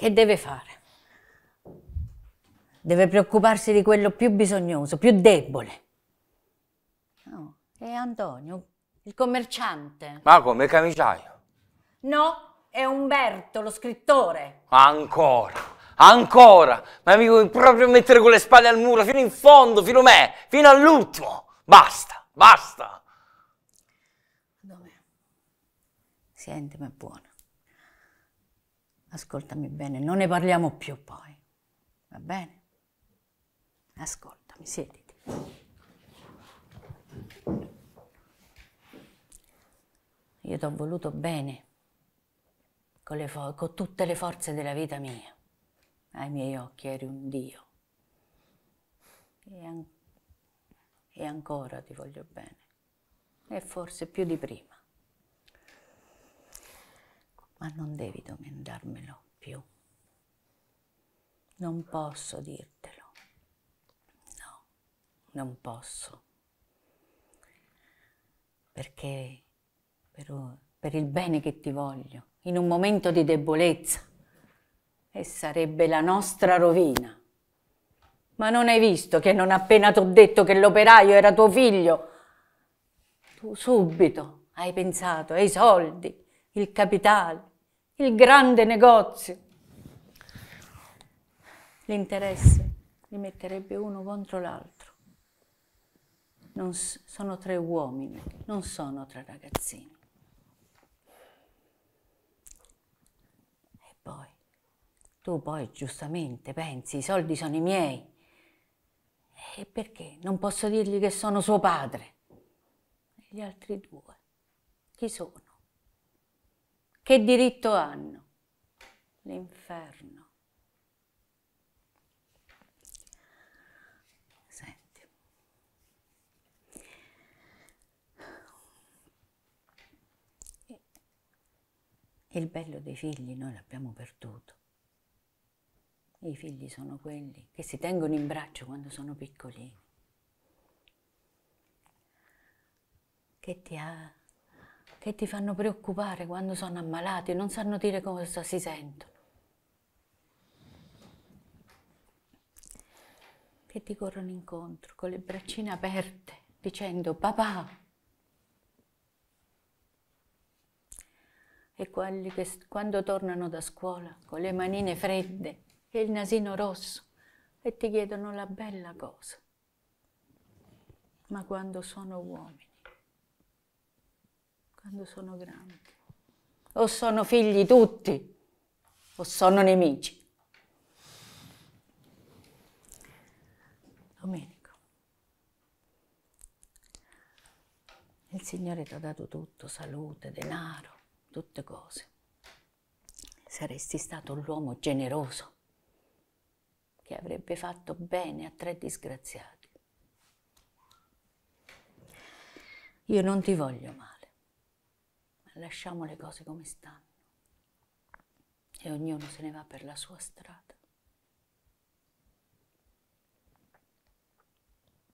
che deve fare? Deve preoccuparsi di quello più bisognoso, più debole. No, è Antonio, il commerciante. Ma come, camiciaio? No, è Umberto, lo scrittore. Ancora! Ancora! Ma mi vuoi proprio mettere con le spalle al muro, fino in fondo, fino a me, fino all'ultimo! Basta, basta! Dov'è? Senti, è buono ascoltami bene, non ne parliamo più poi, va bene? Ascoltami, siediti. Io ti ho voluto bene, con, fo- con tutte le forze della vita mia. Ai miei occhi eri un Dio. E, an- e ancora ti voglio bene. E forse più di prima ma non devi domandarmelo più. Non posso dirtelo. No, non posso. Perché per, per il bene che ti voglio, in un momento di debolezza, e sarebbe la nostra rovina. Ma non hai visto che non appena ti ho detto che l'operaio era tuo figlio, tu subito hai pensato ai soldi, il capitale il grande negozio. L'interesse li metterebbe uno contro l'altro. Non sono tre uomini, non sono tre ragazzini. E poi, tu poi giustamente pensi, i soldi sono i miei. E perché? Non posso dirgli che sono suo padre. E gli altri due, chi sono? Che diritto hanno? L'inferno. Senti. Il bello dei figli noi l'abbiamo perduto. I figli sono quelli che si tengono in braccio quando sono piccolini. Che ti ha che ti fanno preoccupare quando sono ammalati, e non sanno dire cosa si sentono, che ti corrono incontro con le braccine aperte dicendo papà. E quelli che quando tornano da scuola con le manine fredde e il nasino rosso e ti chiedono la bella cosa. Ma quando sono uomini quando sono grandi. O sono figli tutti, o sono nemici. Domenico, il Signore ti ha dato tutto, salute, denaro, tutte cose. Saresti stato l'uomo generoso che avrebbe fatto bene a tre disgraziati. Io non ti voglio male lasciamo le cose come stanno e ognuno se ne va per la sua strada.